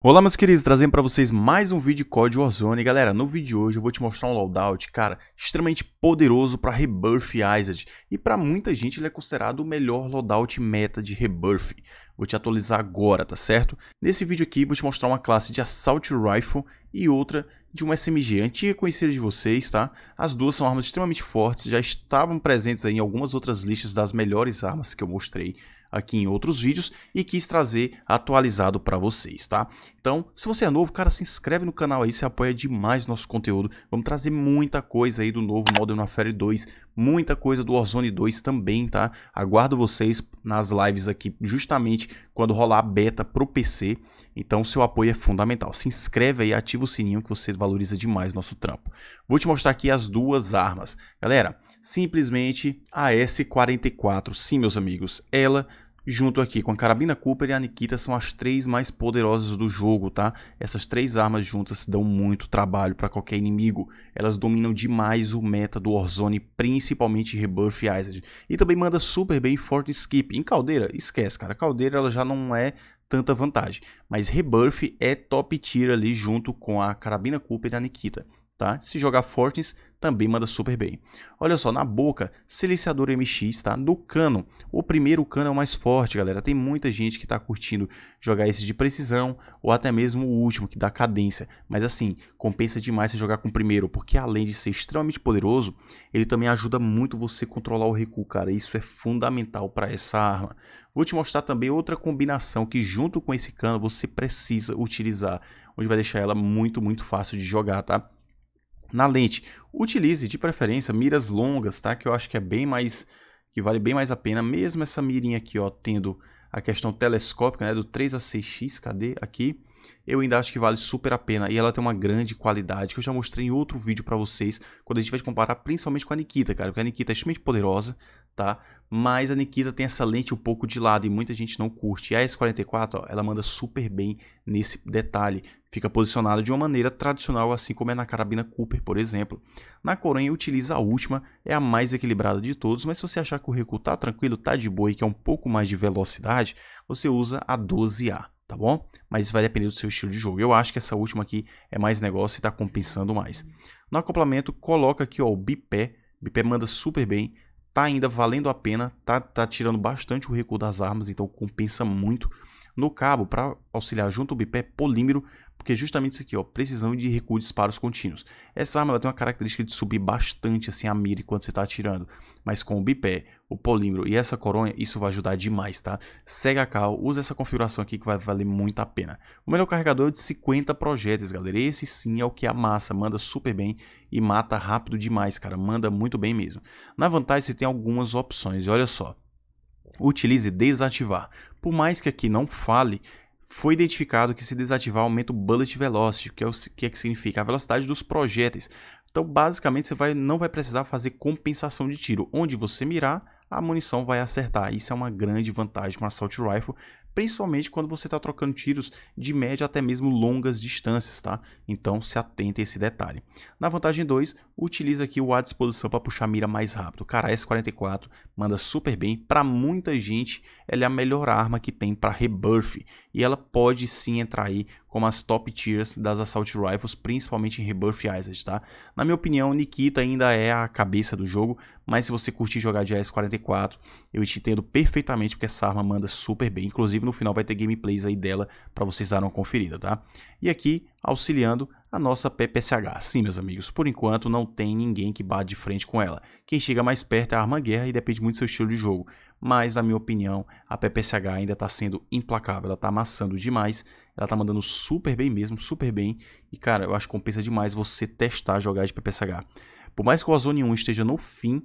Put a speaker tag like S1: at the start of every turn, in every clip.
S1: Olá meus queridos, trazendo para vocês mais um vídeo de Code Warzone. Galera, no vídeo de hoje eu vou te mostrar um loadout, cara, extremamente poderoso para Rebirth Isaac. E para muita gente ele é considerado o melhor loadout meta de Rebirth. Vou te atualizar agora, tá certo? Nesse vídeo aqui vou te mostrar uma classe de Assault Rifle e outra de um SMG antiga conhecida de vocês, tá? As duas são armas extremamente fortes, já estavam presentes em algumas outras listas das melhores armas que eu mostrei aqui em outros vídeos e quis trazer atualizado para vocês, tá? Então, se você é novo, cara, se inscreve no canal aí, se apoia demais nosso conteúdo. Vamos trazer muita coisa aí do novo Modern Warfare 2 muita coisa do Warzone 2 também, tá? Aguardo vocês nas lives aqui, justamente quando rolar a beta pro PC. Então, seu apoio é fundamental. Se inscreve aí, ativa o sininho que você valoriza demais nosso trampo. Vou te mostrar aqui as duas armas. Galera, simplesmente a S44. Sim, meus amigos, ela junto aqui com a Carabina Cooper e a Nikita são as três mais poderosas do jogo, tá? Essas três armas juntas dão muito trabalho para qualquer inimigo. Elas dominam demais o meta do Warzone, principalmente Rebirth e Isaac. E também manda super bem Forte Skip. Em Caldeira, esquece, cara. Caldeira ela já não é tanta vantagem. Mas Rebirth é top tier ali junto com a Carabina Cooper e a Nikita tá? Se jogar Fortins, também manda super bem. Olha só, na boca, silenciador MX, tá? no cano. O primeiro cano é o mais forte, galera. Tem muita gente que tá curtindo jogar esse de precisão, ou até mesmo o último, que dá cadência. Mas assim, compensa demais você jogar com o primeiro, porque além de ser extremamente poderoso, ele também ajuda muito você controlar o recuo, cara. Isso é fundamental para essa arma. Vou te mostrar também outra combinação que junto com esse cano você precisa utilizar, onde vai deixar ela muito, muito fácil de jogar, tá? na lente. Utilize de preferência miras longas, tá? Que eu acho que é bem mais que vale bem mais a pena, mesmo essa mirinha aqui, ó, tendo a questão telescópica, né, do 3 a 6x, cadê aqui? Eu ainda acho que vale super a pena e ela tem uma grande qualidade que eu já mostrei em outro vídeo para vocês, quando a gente vai comparar principalmente com a Nikita, cara, porque a Nikita é extremamente poderosa, tá? Mas a Nikita tem essa lente um pouco de lado e muita gente não curte. E a S44, ó, ela manda super bem nesse detalhe. Fica posicionada de uma maneira tradicional, assim como é na carabina Cooper, por exemplo. Na Coronha utiliza a última, é a mais equilibrada de todos, mas se você achar que o recuo tá tranquilo, tá de boa e quer é um pouco mais de velocidade, você usa a 12A tá bom? Mas isso vai depender do seu estilo de jogo. Eu acho que essa última aqui é mais negócio e tá compensando mais. No acoplamento, coloca aqui ó, o bipé. O bipé manda super bem tá ainda valendo a pena, tá, tá tirando bastante o recuo das armas, então compensa muito. No cabo, para auxiliar junto o bipé polímero, porque é justamente isso aqui, ó, precisão de recuo de disparos contínuos. Essa arma tem uma característica de subir bastante assim a mira enquanto você está atirando, mas com o bipé, o polímero e essa coronha, isso vai ajudar demais, tá? Segue a cal, usa essa configuração aqui que vai valer muito a pena. O melhor carregador é de 50 projéteis, galera, esse sim é o que amassa, manda super bem e mata rápido demais, cara, manda muito bem mesmo. Na vantagem você tem algumas opções, olha só. Utilize desativar. Por mais que aqui não fale, foi identificado que se desativar aumenta o bullet velocity, que é o que, é que significa a velocidade dos projéteis. Então, basicamente, você vai, não vai precisar fazer compensação de tiro. Onde você mirar, a munição vai acertar. Isso é uma grande vantagem com um Assault Rifle, principalmente quando você está trocando tiros de média até mesmo longas distâncias, tá? Então se atenta a esse detalhe. Na vantagem 2, utiliza aqui o à disposição para puxar a mira mais rápido. Cara, a S44 manda super bem, para muita gente ela é a melhor arma que tem para rebuff e ela pode sim entrar aí como as top tiers das Assault Rifles, principalmente em rebirth Isaac, tá? Na minha opinião, Nikita ainda é a cabeça do jogo, mas se você curtir jogar de AS-44, eu te entendo perfeitamente porque essa arma manda super bem, inclusive no final vai ter gameplays aí dela para vocês darem uma conferida, tá? E aqui, auxiliando a nossa PPSH. Sim, meus amigos, por enquanto não tem ninguém que bate de frente com ela. Quem chega mais perto é a Arma Guerra e depende muito do seu estilo de jogo. Mas, na minha opinião, a PPSH ainda está sendo implacável, ela está amassando demais, ela está mandando super bem mesmo, super bem. E, cara, eu acho que compensa demais você testar jogar de PPSH. Por mais que o Ozone 1 esteja no fim,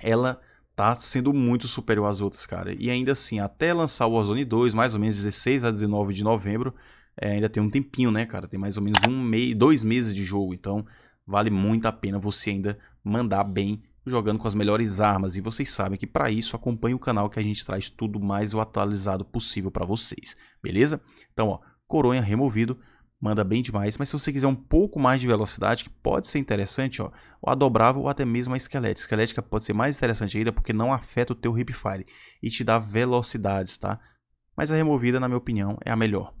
S1: ela tá sendo muito superior às outras, cara. E ainda assim, até lançar o Warzone 2, mais ou menos 16 a 19 de novembro, é, ainda tem um tempinho, né, cara? Tem mais ou menos um mês, dois meses de jogo, então vale muito a pena você ainda mandar bem jogando com as melhores armas. E vocês sabem que para isso acompanhe o canal que a gente traz tudo mais o atualizado possível para vocês, beleza? Então, ó, coronha removido, manda bem demais, mas se você quiser um pouco mais de velocidade, que pode ser interessante, ó, ou a dobrável ou até mesmo a esquelética. esquelética pode ser mais interessante ainda porque não afeta o teu hip fire e te dá velocidades, tá? Mas a removida, na minha opinião, é a melhor.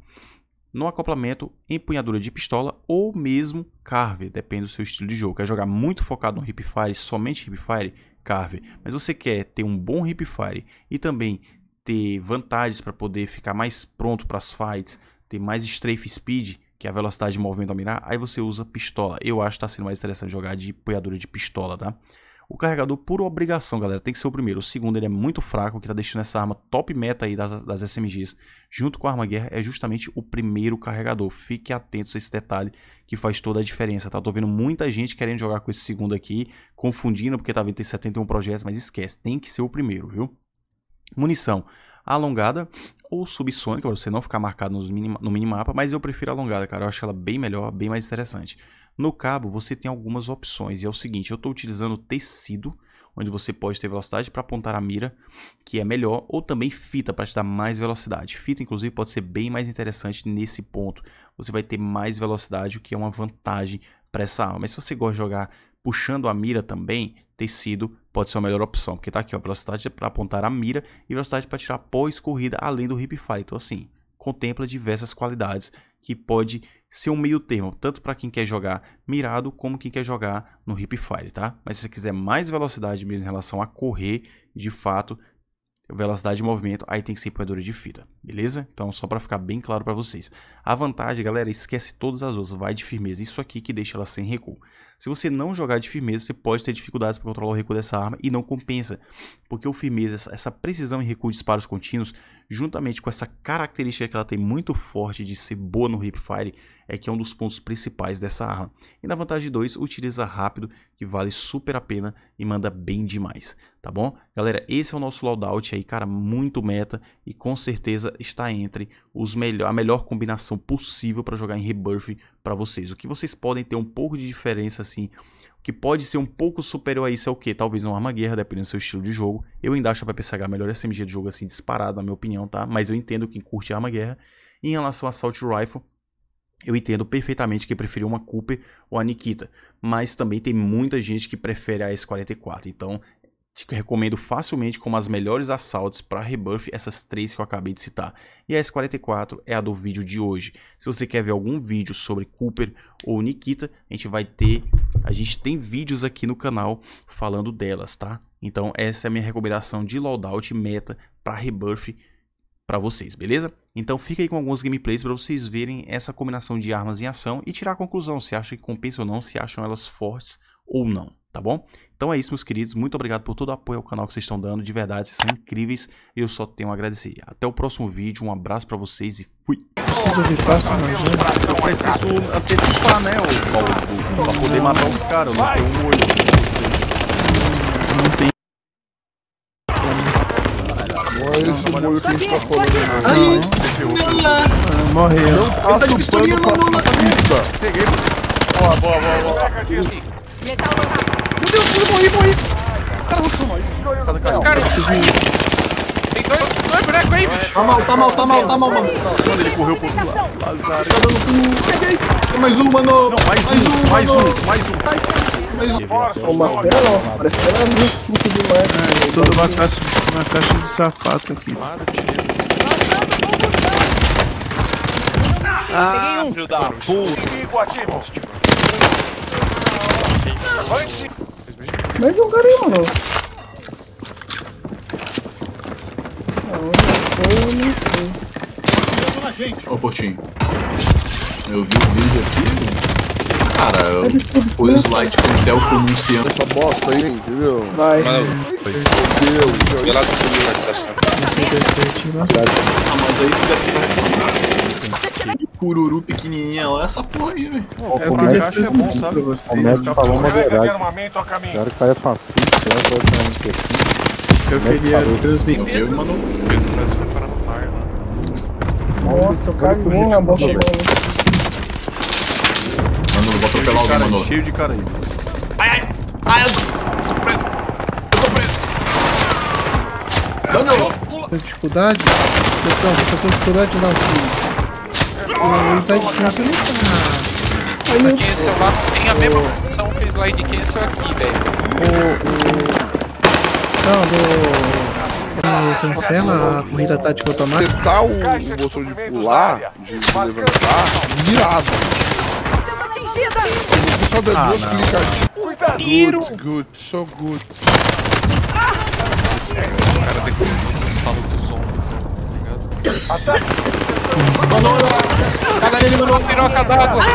S1: No acoplamento, empunhadura de pistola ou mesmo carve, depende do seu estilo de jogo. Quer jogar muito focado no hip fire, somente hip fire, carve. Mas você quer ter um bom hip fire e também ter vantagens para poder ficar mais pronto para as fights, ter mais strafe speed, que é a velocidade de movimento ao mirar, aí você usa pistola. Eu acho que tá sendo mais interessante jogar de apoiadora de pistola, tá? O carregador, por obrigação, galera, tem que ser o primeiro. O segundo, ele é muito fraco, que tá deixando essa arma top meta aí das, das SMGs, junto com a arma guerra, é justamente o primeiro carregador. Fique atento a esse detalhe, que faz toda a diferença, tá? Tô vendo muita gente querendo jogar com esse segundo aqui, confundindo, porque tá vendo que tem 71 projetos, mas esquece, tem que ser o primeiro, viu? Munição alongada ou subsônica, para você não ficar marcado no, mini no minimapa, mas eu prefiro alongada, cara. Eu acho ela bem melhor, bem mais interessante. No cabo, você tem algumas opções, e é o seguinte, eu estou utilizando tecido, onde você pode ter velocidade para apontar a mira, que é melhor, ou também fita para te dar mais velocidade. Fita, inclusive, pode ser bem mais interessante nesse ponto. Você vai ter mais velocidade, o que é uma vantagem para essa arma. Mas se você gosta de jogar puxando a mira também, tecido pode ser a melhor opção, porque tá aqui, ó, velocidade para apontar a mira e velocidade para tirar pós corrida além do hip fire. Então assim, contempla diversas qualidades que pode ser um meio termo, tanto para quem quer jogar mirado como quem quer jogar no hip fire, tá? Mas se você quiser mais velocidade mesmo em relação a correr, de fato, velocidade de movimento, aí tem que ser empunhadura de fita, beleza? Então, só para ficar bem claro para vocês. A vantagem, galera, esquece todas as outras, vai de firmeza, isso aqui que deixa ela sem recuo. Se você não jogar de firmeza, você pode ter dificuldades para controlar o recuo dessa arma e não compensa, porque o firmeza, essa precisão em recuo de disparos contínuos, juntamente com essa característica que ela tem muito forte de ser boa no hipfire, é que é um dos pontos principais dessa arma. E na vantagem 2, utiliza rápido, que vale super a pena e manda bem demais tá bom? Galera, esse é o nosso loadout aí, cara, muito meta e com certeza está entre os melhor, a melhor combinação possível para jogar em Rebirth para vocês. O que vocês podem ter um pouco de diferença, assim, o que pode ser um pouco superior a isso é o que? Talvez uma arma guerra, dependendo do seu estilo de jogo. Eu ainda acho a PPSH melhor SMG de jogo, assim, disparado, na minha opinião, tá? Mas eu entendo quem curte arma guerra. Em relação a Assault Rifle, eu entendo perfeitamente que preferiu uma Cooper ou a Nikita, mas também tem muita gente que prefere a S44. Então te tipo, recomendo facilmente como as melhores assaltos para rebuff essas três que eu acabei de citar. E a S44 é a do vídeo de hoje. Se você quer ver algum vídeo sobre Cooper ou Nikita, a gente vai ter, a gente tem vídeos aqui no canal falando delas, tá? Então essa é a minha recomendação de loadout meta para rebuff para vocês, beleza? Então fica aí com alguns gameplays para vocês verem essa combinação de armas em ação e tirar a conclusão se acha que compensa ou não, se acham elas fortes ou não tá bom? Então é isso, meus queridos. Muito obrigado por todo o apoio ao canal que vocês estão dando. De verdade, vocês são incríveis. Eu só tenho a agradecer. Até o próximo vídeo. Um abraço pra vocês e fui. Preciso de evitar, Eu preciso antecipar, né, o Paulo, pra poder matar os caras. Eu não tenho um olho. Não tem. Né? morreu. Ele tá de pistolinha no Lula. Peguei. Boa, boa, boa. boa. Meu Deus, eu morri, morri. O cara rushou nós. Cada cara. Os caras subiu. Tem dois, dois bonecos aí, bicho. Tá mal, tá mal, tá mal, tá mal, mano. Mano, ele correu pro outro lado. Lazar. Tá dando cu. Peguei. Tem mais um, mano. Não, mais, mais um, mais um, mais um. Mais um. Mais um. Força, parece que era muito demais. É, eu tô numa caixa, uma caixa de sapato aqui. Ah, filho da puta. Mais é um cara aí, mano. Aonde foi, não Ô, oh, Portinho. Eu vi o vídeo aqui. Cara, eu... foi é né? o slide com o selfie anunciando. Essa bosta aí, entendeu? Vai. Mano, foi. Meu Deus. lá tá é né? Ah, mas é isso daqui vai. Né? Que cururu pequenininha lá, essa porra aí, velho. Pô, é, é, é pra caixa é bom, sabe? Comércio falou uma verdade. que o cara é fascista, né? é Eu Vai pra um pouquinho. Eu queria transmitir. Eu mano. foi no Nossa, o cara nem na boca, velho. Mano, vou atropelar alguém, mano. Cheio de cara aí. Ai, ai. Ai, eu tô preso. Eu tô preso. Daniel. Dificuldade? tô com dificuldade não, filho. Não, slide cancel não tá. não, meu cancel lá tem a mesma função que o slide cancel aqui, velho. O. o... Não, do cancela a corrida tática automática. Você tá o, o botão de pular, de, levantar, mirado. Você só dá ah, duas clicadas. Tiro! Good, good, so good. Nossa senhora, o cara tem que falar do ombros, tá ligado? Ataque! Manola! de nele, tirou a d'água!